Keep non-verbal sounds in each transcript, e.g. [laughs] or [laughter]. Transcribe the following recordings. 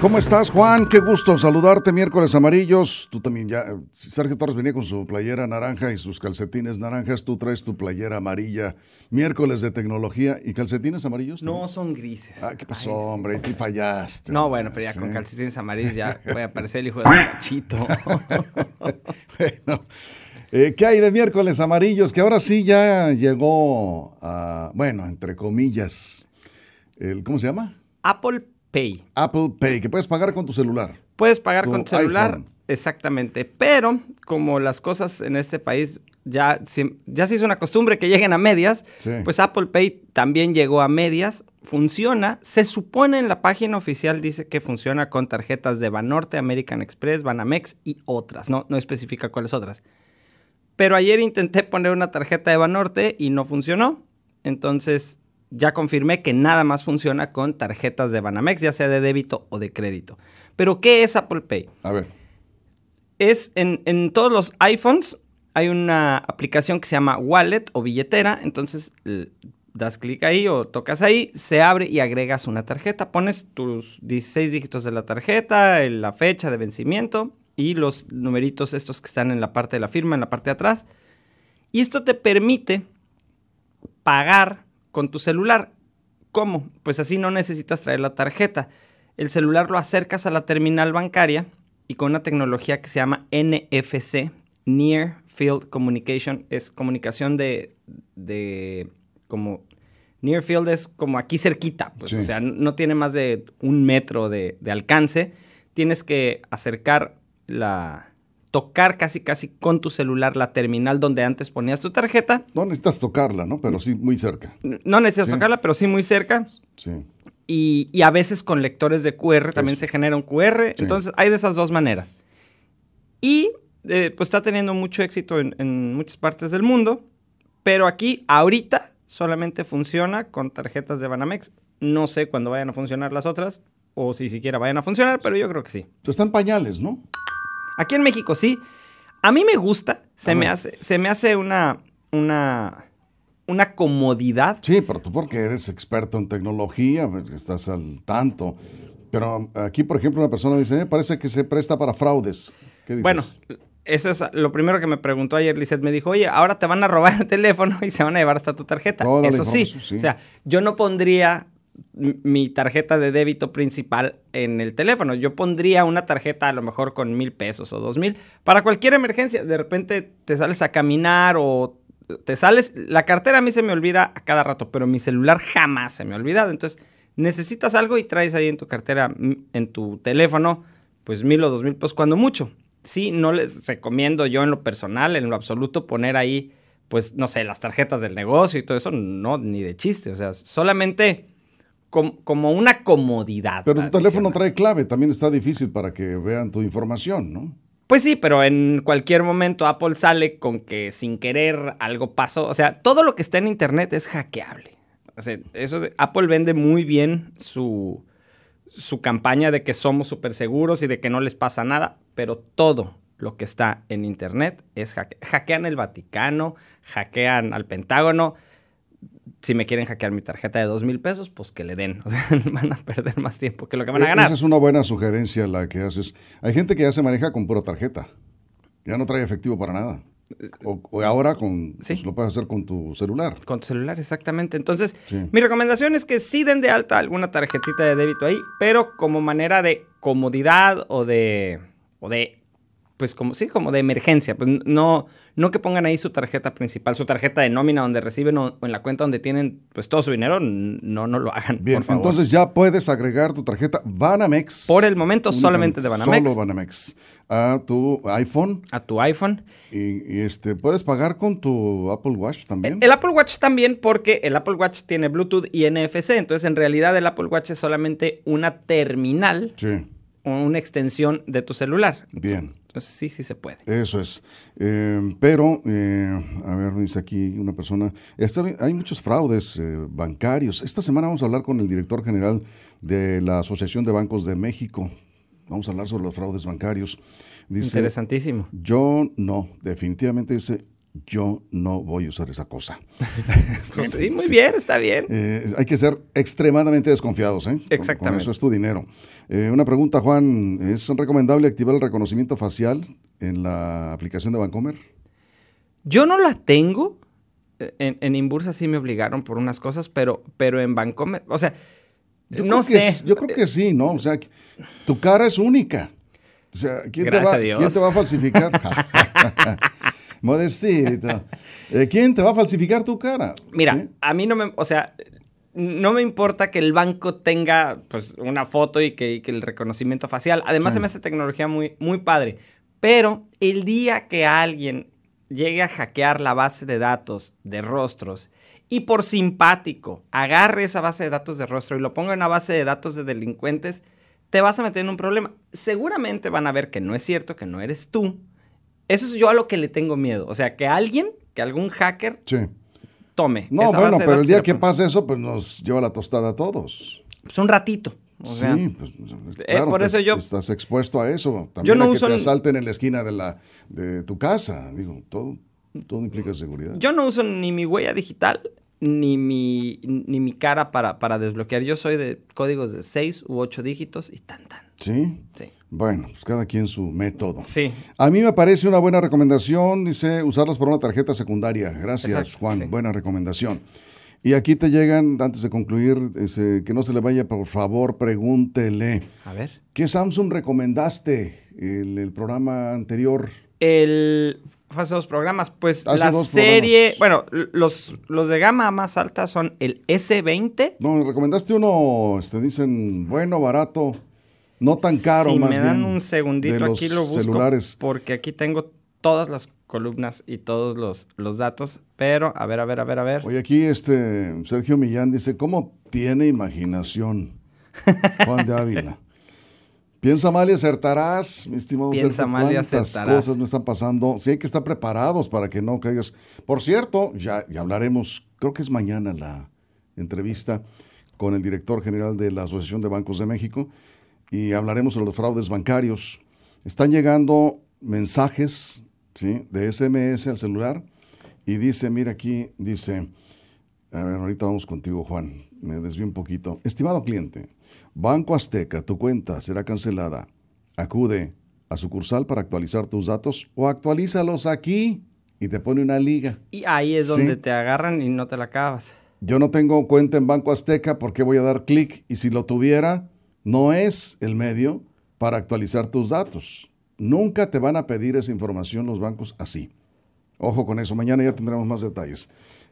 ¿Cómo estás, Juan? Qué gusto saludarte, miércoles amarillos. Tú también ya, Sergio Torres venía con su playera naranja y sus calcetines naranjas, tú traes tu playera amarilla. Miércoles de tecnología y calcetines amarillos. No, son grises. Ah, ¿qué pasó, hombre? Te fallaste. No, bueno, pero ya con calcetines amarillos ya [laughs] voy a parecer el hijo de cachito. [laughs] bueno. Eh, ¿Qué hay de miércoles amarillos? Que ahora sí ya llegó a, bueno, entre comillas, el, ¿cómo se llama? Apple Pay. Apple Pay, que puedes pagar con tu celular. Puedes pagar con tu celular, exactamente. Pero como las cosas en este país ya, ya se hizo una costumbre que lleguen a medias, pues Apple Pay también llegó a medias, funciona, se supone en la página oficial dice que funciona con tarjetas de Banorte, American Express, Banamex y otras, no, no especifica cuáles otras. Pero ayer intenté poner una tarjeta de Banorte y no funcionó, entonces ya confirmé que nada más funciona con tarjetas de Banamex, ya sea de débito o de crédito. Pero, ¿qué es Apple Pay? A ver. Es en, todos los iPhones hay una aplicación que se llama Wallet o billetera. Entonces, das clic ahí o tocas ahí, se abre y agregas una tarjeta. Pones tus 16 dígitos de la tarjeta, la fecha de vencimiento y los numeritos estos que están en la parte de la firma, en la parte de atrás. Y esto te permite pagar con tu celular. ¿Cómo? Pues así no necesitas traer la tarjeta. El celular lo acercas a la terminal bancaria y con una tecnología que se llama NFC, Near Field Communication, es comunicación de, de como Near Field es como aquí cerquita, pues, o sea, no tiene más de un metro de alcance. Tienes que acercar la, tocar casi casi con tu celular la terminal donde antes ponías tu tarjeta. No necesitas tocarla, ¿no? Pero sí muy cerca. No necesitas tocarla, pero sí muy cerca. Sí. Y, a veces con lectores de QR también se genera un QR. Entonces hay de esas dos maneras. Y eh, pues está teniendo mucho éxito en, muchas partes del mundo, pero aquí ahorita solamente funciona con tarjetas de Banamex. No sé cuándo vayan a funcionar las otras o si siquiera vayan a funcionar, pero yo creo que sí. están pañales, ¿no? Aquí en México sí. A mí me gusta, se, me hace, se me hace una, una, comodidad. Sí, pero tú porque eres experto en tecnología, pues, estás al tanto. Pero um, aquí, por ejemplo, una persona dice, eh, parece que se presta para fraudes. ¿Qué dices? Bueno, eso es lo primero que me preguntó ayer Lizeth. Me dijo, oye, ahora te van a robar el [laughs] teléfono y se van a llevar hasta tu tarjeta. eso sí. O sea, yo no pondría mi tarjeta de débito principal en el teléfono. Yo pondría una tarjeta a lo mejor con mil pesos o dos mil para cualquier emergencia. De repente te sales a caminar o te sales. La cartera a mí se me olvida a cada rato, pero mi celular jamás se me ha olvidado. Entonces necesitas algo y traes ahí en tu cartera, en tu teléfono, pues mil o dos mil pesos cuando mucho. Sí, no les recomiendo yo en lo personal, en lo absoluto, poner ahí, pues no sé, las tarjetas del negocio y todo eso. No, ni de chiste. O sea, solamente como, una comodidad. Pero tu teléfono trae clave, también está difícil para que vean tu información, ¿no? Pues sí, pero en cualquier momento Apple sale con que sin querer algo pasó. O sea, todo lo que está en Internet es hackeable. Apple vende muy bien su, campaña de que somos súper seguros y de que no les pasa nada, pero todo lo que está en Internet es hackeable. hackean el Vaticano, hackean al Pentágono, si me quieren hackear mi tarjeta de dos mil pesos, pues que le den. [laughs] O sea, van a perder más tiempo que lo que van a eh, ganar. Esa es una buena sugerencia la que haces. Hay gente que ya se maneja con pura tarjeta. Ya no trae efectivo para nada. O, ahora con, pues, lo puedes hacer con tu celular. Con tu celular, exactamente. Entonces, mi recomendación es que sí den de alta alguna tarjetita de débito ahí, pero como manera de comodidad o de, o de pues como, sí, como de emergencia, pues no, no que pongan ahí su tarjeta principal, su tarjeta de nómina donde reciben o, en la cuenta donde tienen pues todo su dinero, no, no lo hagan. Bien, entonces ya puedes agregar tu tarjeta Banamex. Por el momento solamente de Banamex. Solo Banamex. A tu iPhone. A tu iPhone. Y, este, puedes pagar con tu Apple Watch también. el, Apple Watch también porque el Apple Watch tiene Bluetooth y NFC, entonces en realidad el Apple Watch es solamente una terminal. Sí una extensión de tu celular. Bien. Entonces, sí, sí se puede. Eso es. Eh, pero, eh, a ver, dice aquí una persona, hay muchos fraudes eh, bancarios. Esta semana vamos a hablar con el director general de la Asociación de Bancos de México. Vamos a hablar sobre los fraudes bancarios. Interesantísimo. Yo no, definitivamente dice, yo no voy a usar esa cosa. [laughs] Pues muy bien, está bien. Eh, hay que ser extremadamente desconfiados, ¿eh? Exactamente. eso es tu dinero. Eh, una pregunta, Juan, ¿es recomendable activar el reconocimiento facial en la aplicación de Vancomer? Yo no la tengo. E-, en, Inbursa sí me obligaron por unas cosas, pero, pero en Bancomer, o sea, no sé. yo creo que sí, ¿no? O sea, tu cara es única. O sea, ¿quién te va a falsificar? [laughs] [laughs] Modestito. Eh, ¿Quién te va a falsificar tu cara? Mira, a mí no me, o sea, no me importa que el banco tenga pues una foto y que, el reconocimiento facial. Además se me hace tecnología muy, muy padre. Pero el día que alguien llegue a hackear la base de datos de rostros y por simpático agarre esa base de datos de rostro y lo ponga en una base de datos de delincuentes, te vas a meter en un problema. Seguramente van a ver que no es cierto, que no eres tú, eso es yo a lo que le tengo miedo. O sea, que alguien, que algún hacker tome. No, bueno, pero el día que pase eso, pues nos lleva la tostada a todos. Pues un ratito. sí, pues, pues, pues eh, claro, por eso yo, estás expuesto a eso. También no que te asalten en la esquina de, la, de tu casa. Digo, todo, todo implica seguridad. Yo no uso ni mi huella digital, ni mi, ni mi cara para, para desbloquear. Yo soy de códigos de seis u ocho dígitos y tan, tan. ¿Sí? Sí. Bueno, pues cada quien su método. Sí. A mí me parece una buena recomendación, dice, usarlos por una tarjeta secundaria. Gracias, Juan. Buena recomendación. Y aquí te llegan, antes de concluir, que no se le vaya, por favor, pregúntele. A ver. ¿Qué Samsung recomendaste el, el programa anterior? El. Fase dos programas, pues la serie, bueno, los, los de gama más alta son el S20. No, recomendaste uno, te este, dicen, bueno, barato no tan caro más bien. me dan un segundito aquí lo busco porque aquí tengo todas las columnas y todos los, los datos, pero a ver, a ver, a ver, a ver. Oye, aquí este Sergio Millán dice, ¿cómo tiene imaginación Juan de Ávila? [laughs] Piensa mal y acertarás, mi estimado Piensa mal y acertarás. cosas me están pasando. Sí hay que estar preparados para que no caigas. Por cierto, ya, ya hablaremos, creo que es mañana la entrevista con el director general de la Asociación de Bancos de México y hablaremos sobre los fraudes bancarios. Están llegando mensajes ¿sí? de SMS al celular y dice, mira aquí, dice, a ver, ahorita vamos contigo Juan, me desvío un poquito. Estimado cliente, Banco Azteca, tu cuenta será cancelada. Acude a sucursal para actualizar tus datos o actualízalos aquí y te pone una liga. Y ahí es donde te agarran y no te la acabas. Yo no tengo cuenta en Banco Azteca, porque voy a dar clic? Y si lo tuviera, no es el medio para actualizar tus datos. Nunca te van a pedir esa información los bancos así. Ojo con eso, mañana ya tendremos más detalles.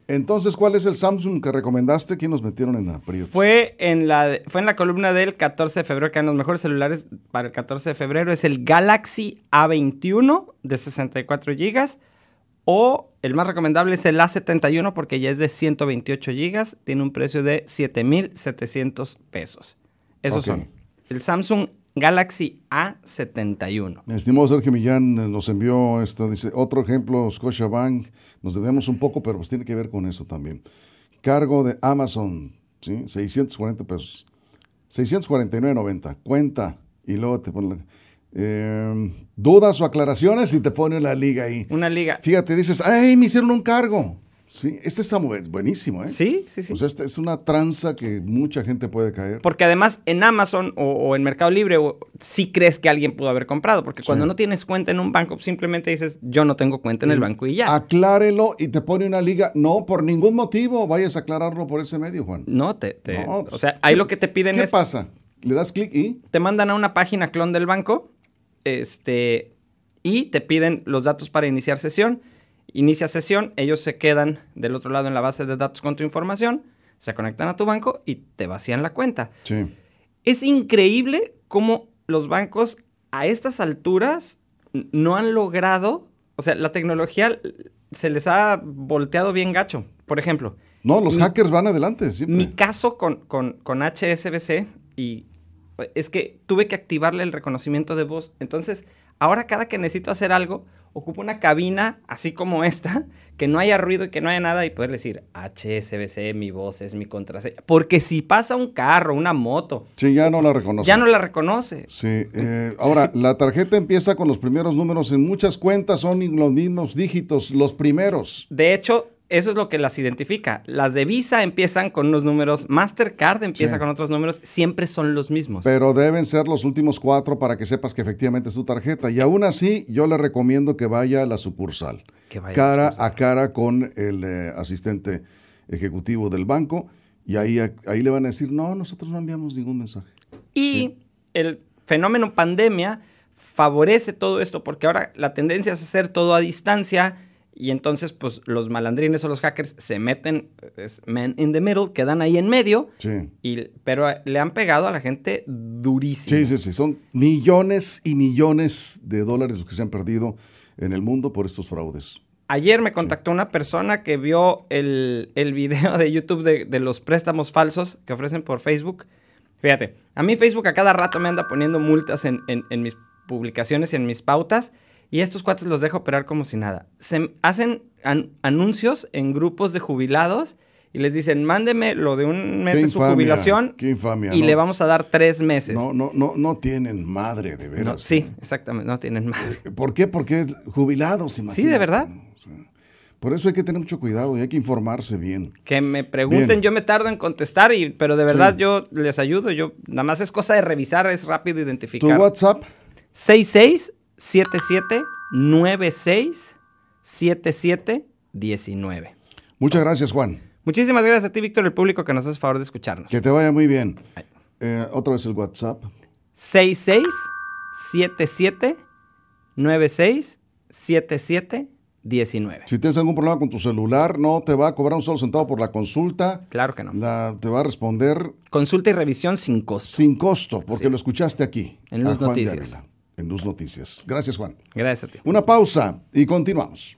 Entonces, ¿cuál es el Samsung que recomendaste? ¿Quién nos metieron en la Fue en la fue en la columna del 14 de febrero, que en los mejores celulares para el 14 de febrero es el Galaxy A21 de 64 GB o el más recomendable es el A71 porque ya es de 128 GB, tiene un precio de 7700 pesos. Esos son. El Samsung Galaxy A71. Mi estimado Sergio Millán eh, nos envió esto dice, otro ejemplo, Bank. nos debemos un poco, pero pues tiene que ver con eso también. Cargo de Amazon, ¿sí? 640 pesos. 649.90, cuenta, y luego te ponen... Em, dudas o aclaraciones y te pone la liga ahí. Una liga. Fíjate, dices, ay, me hicieron un cargo. Sí, este está buenísimo, ¿eh? Sí, sí, sí. O sea, este es una tranza que mucha gente puede caer. Porque además en Amazon o, en Mercado Libre o, sí crees que alguien pudo haber comprado, porque cuando no tienes cuenta en un banco, simplemente dices, yo no tengo cuenta en el banco y ya. Aclárelo y te pone una liga. No, por ningún motivo vayas a aclararlo por ese medio, Juan. No, te... o sea, ahí lo que te piden es... ¿Qué pasa? Le das clic y... Te mandan a una página clon del banco este, y te piden los datos para iniciar sesión Inicia sesión, ellos se quedan del otro lado en la base de datos con tu información, se conectan a tu banco y te vacían la cuenta. Es increíble cómo los bancos a estas alturas no han logrado, o sea, la tecnología se les ha volteado bien gacho. Por ejemplo. No, los hackers van adelante. Mi caso con, HSBC y pues, es que tuve que activarle el reconocimiento de voz. Entonces, Ahora cada que necesito hacer algo, ocupo una cabina así como esta, que no haya ruido y que no haya nada y poder decir HSBC, mi voz es mi contraseña. Porque si pasa un carro, una moto. Sí, ya no la reconoce. Ya no la reconoce. Sí. Eh, ahora, la tarjeta empieza con los primeros números. En muchas cuentas son los mismos dígitos, los primeros. De hecho, eso es lo que las identifica. Las de Visa empiezan con unos números, Mastercard empieza con otros números, siempre son los mismos. Pero deben ser los últimos cuatro para que sepas que efectivamente es tu tarjeta. Y aún así, yo le recomiendo que vaya a la sucursal, cara a, cara con el eh, asistente ejecutivo del banco. Y ahí, ahí le van a decir, no, nosotros no enviamos ningún mensaje. Y el fenómeno pandemia favorece todo esto, porque ahora la tendencia es hacer todo a distancia y entonces, pues los malandrines o los hackers se meten, es man in the middle, quedan ahí en medio. Y, pero eh, le han pegado a la gente durísimo. Sí, sí, sí. Son millones y millones de dólares los que se han perdido en el mundo por estos fraudes. Ayer me contactó una persona que vio el, video de YouTube de, los préstamos falsos que ofrecen por Facebook. Fíjate, a mí Facebook a cada rato me anda poniendo multas en mis publicaciones y en mis pautas. Y estos cuates los dejo operar como si nada. Se hacen anuncios en grupos de jubilados y les dicen, mándeme lo de un mes de su jubilación infamia, y le vamos a dar tres meses. No, no, no, no tienen madre, de veras. sí, ¿eh? exactamente, no tienen madre. Eh, ¿Por qué? Porque jubilados, imagínate. Sí, de verdad. por eso hay que tener mucho cuidado y hay que informarse bien. Que me pregunten, yo me tardo en contestar, pero de verdad yo les ayudo. Yo nada más es cosa de revisar, es rápido identificar. ¿Tu WhatsApp? 66 7796 7719. Muchas gracias, Juan. Muchísimas gracias a ti, Víctor, el público que nos hace favor de escucharnos. Que te vaya muy bien. Eh, otra vez el WhatsApp. 6677967719. Si tienes algún problema con tu celular, no te va a cobrar un solo centavo por la consulta. Claro que no. te va a responder. Consulta y revisión sin costo. Sin costo, porque lo escuchaste aquí. En las noticias en dos Noticias. Gracias, Juan. Gracias a ti. Una pausa y continuamos.